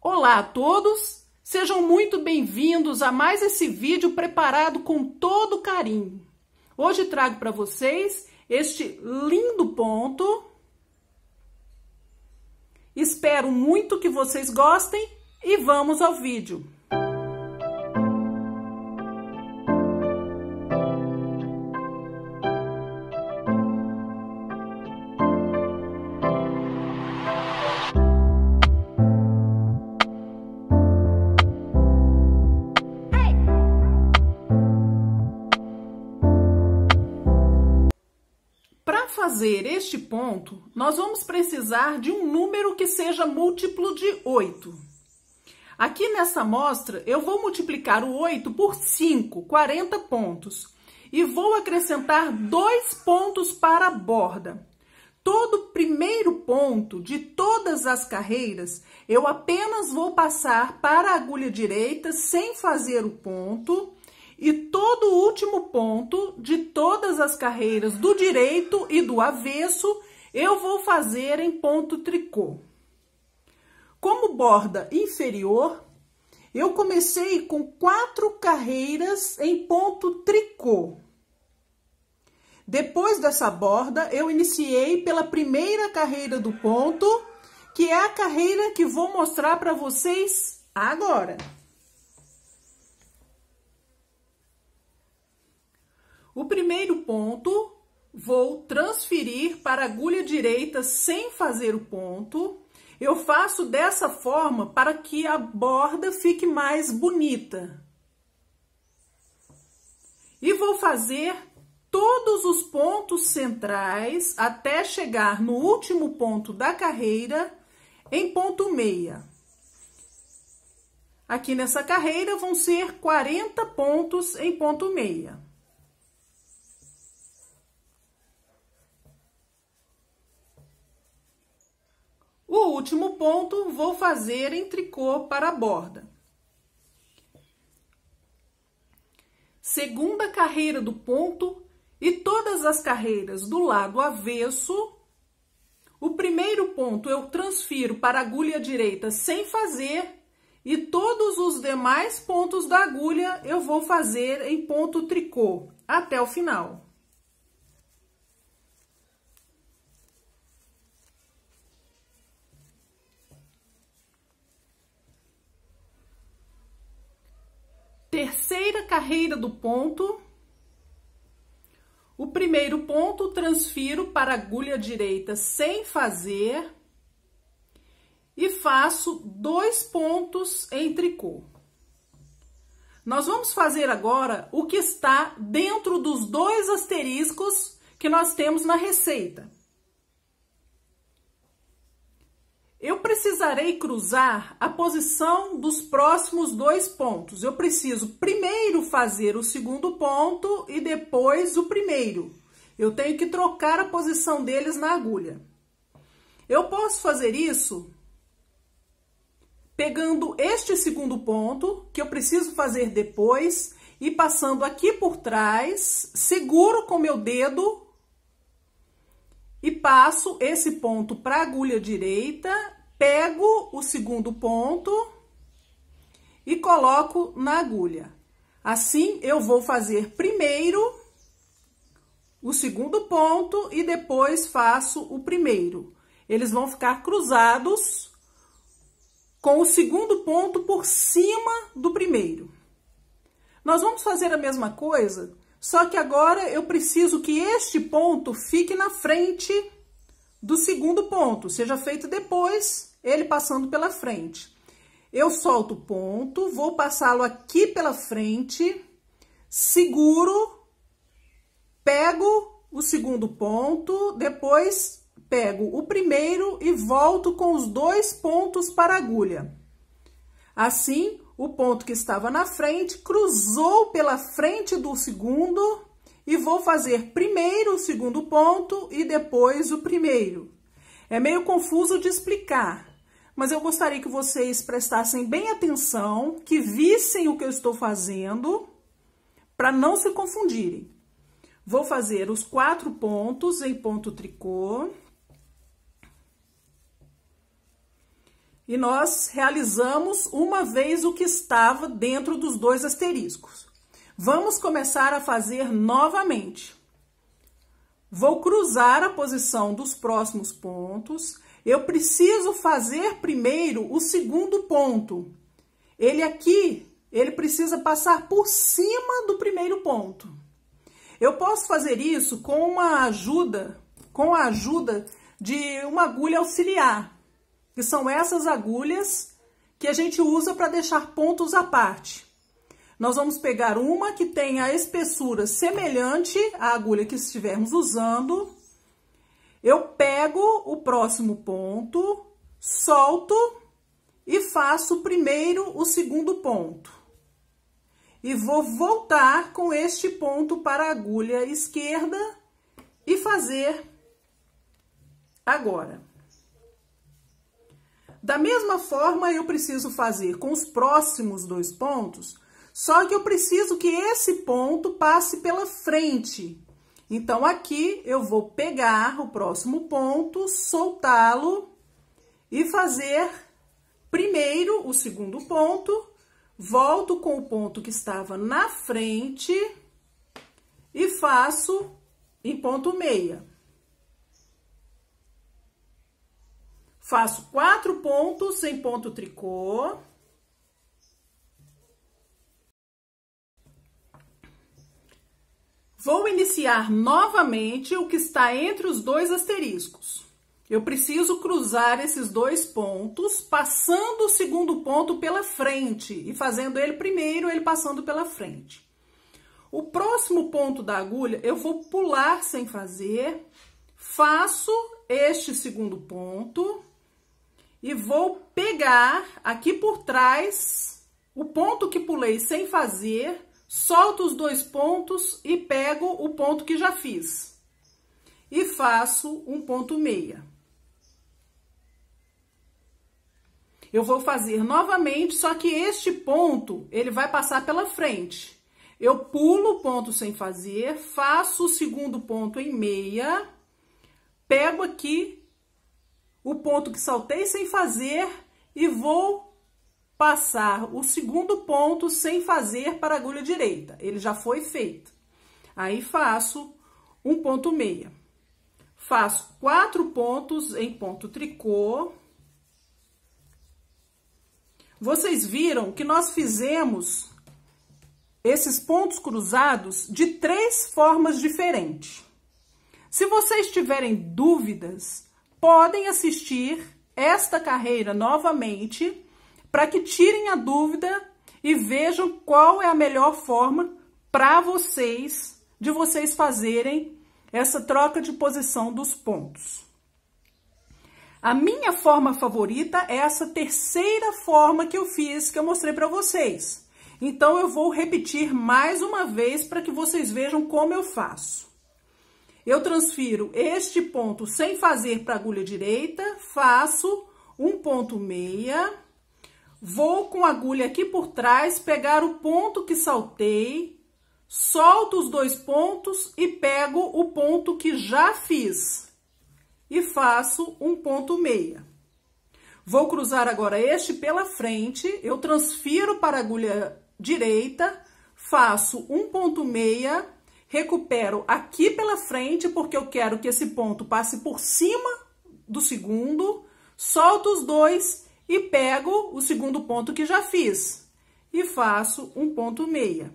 Olá a todos, sejam muito bem-vindos a mais esse vídeo preparado com todo carinho. Hoje trago para vocês este lindo ponto. Espero muito que vocês gostem e vamos ao vídeo. fazer este ponto, nós vamos precisar de um número que seja múltiplo de 8. Aqui nessa amostra, eu vou multiplicar o 8 por 5, 40 pontos, e vou acrescentar dois pontos para a borda. Todo primeiro ponto de todas as carreiras, eu apenas vou passar para a agulha direita sem fazer o ponto, e todo o último ponto de todas as carreiras do direito e do avesso eu vou fazer em ponto tricô. Como borda inferior, eu comecei com quatro carreiras em ponto tricô. Depois dessa borda, eu iniciei pela primeira carreira do ponto, que é a carreira que vou mostrar para vocês agora. O primeiro ponto, vou transferir para a agulha direita sem fazer o ponto. Eu faço dessa forma para que a borda fique mais bonita. E vou fazer todos os pontos centrais até chegar no último ponto da carreira em ponto meia. Aqui nessa carreira vão ser 40 pontos em ponto meia. último ponto, vou fazer em tricô para a borda. Segunda carreira do ponto e todas as carreiras do lado avesso. O primeiro ponto eu transfiro para a agulha direita sem fazer e todos os demais pontos da agulha eu vou fazer em ponto tricô até o final. terceira carreira do ponto, o primeiro ponto transfiro para a agulha direita sem fazer e faço dois pontos em tricô. Nós vamos fazer agora o que está dentro dos dois asteriscos que nós temos na receita. Eu precisarei cruzar a posição dos próximos dois pontos. Eu preciso primeiro fazer o segundo ponto e depois o primeiro. Eu tenho que trocar a posição deles na agulha. Eu posso fazer isso pegando este segundo ponto, que eu preciso fazer depois, e passando aqui por trás, seguro com meu dedo e passo esse ponto para a agulha direita, pego o segundo ponto e coloco na agulha. Assim, eu vou fazer primeiro o segundo ponto e depois faço o primeiro. Eles vão ficar cruzados com o segundo ponto por cima do primeiro. Nós vamos fazer a mesma coisa só que agora eu preciso que este ponto fique na frente do segundo ponto, seja feito depois, ele passando pela frente. Eu solto o ponto, vou passá-lo aqui pela frente, seguro, pego o segundo ponto, depois pego o primeiro e volto com os dois pontos para a agulha. Assim, o ponto que estava na frente cruzou pela frente do segundo e vou fazer primeiro o segundo ponto e depois o primeiro. É meio confuso de explicar, mas eu gostaria que vocês prestassem bem atenção, que vissem o que eu estou fazendo, para não se confundirem. Vou fazer os quatro pontos em ponto tricô. e nós realizamos uma vez o que estava dentro dos dois asteriscos. Vamos começar a fazer novamente. Vou cruzar a posição dos próximos pontos. Eu preciso fazer primeiro o segundo ponto. Ele aqui, ele precisa passar por cima do primeiro ponto. Eu posso fazer isso com uma ajuda, com a ajuda de uma agulha auxiliar que são essas agulhas que a gente usa para deixar pontos à parte. Nós vamos pegar uma que tenha a espessura semelhante à agulha que estivermos usando. Eu pego o próximo ponto, solto e faço primeiro o segundo ponto. E vou voltar com este ponto para a agulha esquerda e fazer agora. Da mesma forma, eu preciso fazer com os próximos dois pontos, só que eu preciso que esse ponto passe pela frente. Então, aqui eu vou pegar o próximo ponto, soltá-lo e fazer primeiro o segundo ponto, volto com o ponto que estava na frente e faço em ponto meia. Faço quatro pontos sem ponto tricô. Vou iniciar novamente o que está entre os dois asteriscos. Eu preciso cruzar esses dois pontos, passando o segundo ponto pela frente e fazendo ele primeiro, ele passando pela frente. O próximo ponto da agulha eu vou pular sem fazer, faço este segundo ponto, e vou pegar aqui por trás o ponto que pulei sem fazer, solto os dois pontos e pego o ponto que já fiz. E faço um ponto meia. Eu vou fazer novamente, só que este ponto, ele vai passar pela frente. Eu pulo o ponto sem fazer, faço o segundo ponto em meia, pego aqui o ponto que saltei sem fazer e vou passar o segundo ponto sem fazer para a agulha direita. Ele já foi feito. Aí faço um ponto meia. Faço quatro pontos em ponto tricô. Vocês viram que nós fizemos esses pontos cruzados de três formas diferentes. Se vocês tiverem dúvidas podem assistir esta carreira novamente para que tirem a dúvida e vejam qual é a melhor forma para vocês de vocês fazerem essa troca de posição dos pontos. A minha forma favorita é essa terceira forma que eu fiz, que eu mostrei para vocês. Então, eu vou repetir mais uma vez para que vocês vejam como eu faço. Eu transfiro este ponto sem fazer para a agulha direita, faço um ponto meia, vou com a agulha aqui por trás, pegar o ponto que saltei, solto os dois pontos e pego o ponto que já fiz e faço um ponto meia. Vou cruzar agora este pela frente, eu transfiro para a agulha direita, faço um ponto meia, recupero aqui pela frente, porque eu quero que esse ponto passe por cima do segundo, solto os dois e pego o segundo ponto que já fiz e faço um ponto meia.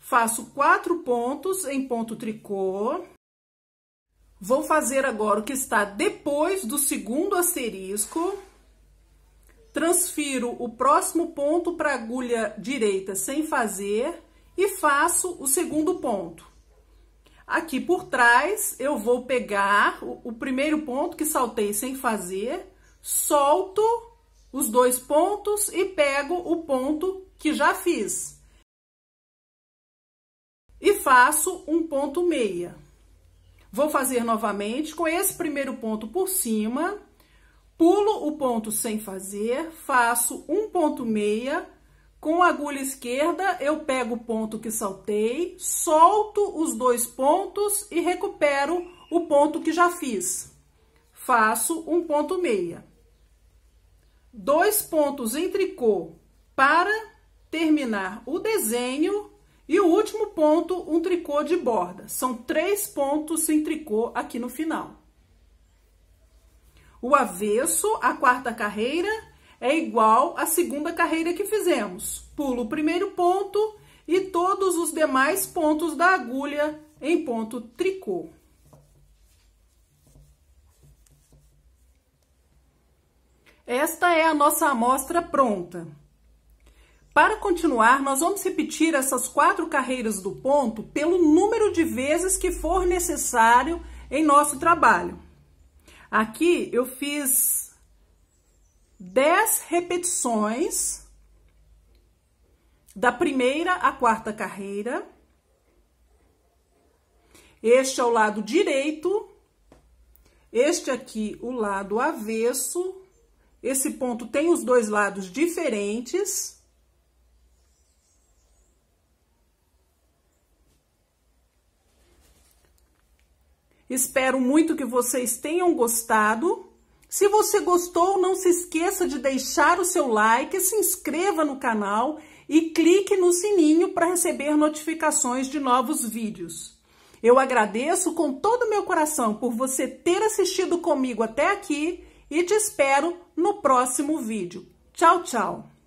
Faço quatro pontos em ponto tricô. Vou fazer agora o que está depois do segundo asterisco. Transfiro o próximo ponto para a agulha direita sem fazer e faço o segundo ponto. Aqui por trás, eu vou pegar o, primeiro ponto que saltei sem fazer, solto os dois pontos e pego o ponto que já fiz. E faço um ponto meia. Vou fazer novamente com esse primeiro ponto por cima, pulo o ponto sem fazer, faço um ponto meia, com a agulha esquerda, eu pego o ponto que saltei, solto os dois pontos e recupero o ponto que já fiz. Faço um ponto meia. Dois pontos em tricô para terminar o desenho e o último ponto, um tricô de borda. São três pontos em tricô aqui no final. O avesso, a quarta carreira, é igual à segunda carreira que fizemos. Pulo o primeiro ponto e todos os demais pontos da agulha em ponto tricô. Esta é a nossa amostra pronta. Para continuar, nós vamos repetir essas quatro carreiras do ponto pelo número de vezes que for necessário em nosso trabalho. Aqui eu fiz 10 repetições da primeira à quarta carreira. Este é o lado direito, este aqui o lado avesso. Esse ponto tem os dois lados diferentes. Espero muito que vocês tenham gostado. Se você gostou, não se esqueça de deixar o seu like, se inscreva no canal e clique no sininho para receber notificações de novos vídeos. Eu agradeço com todo o meu coração por você ter assistido comigo até aqui e te espero no próximo vídeo. Tchau, tchau!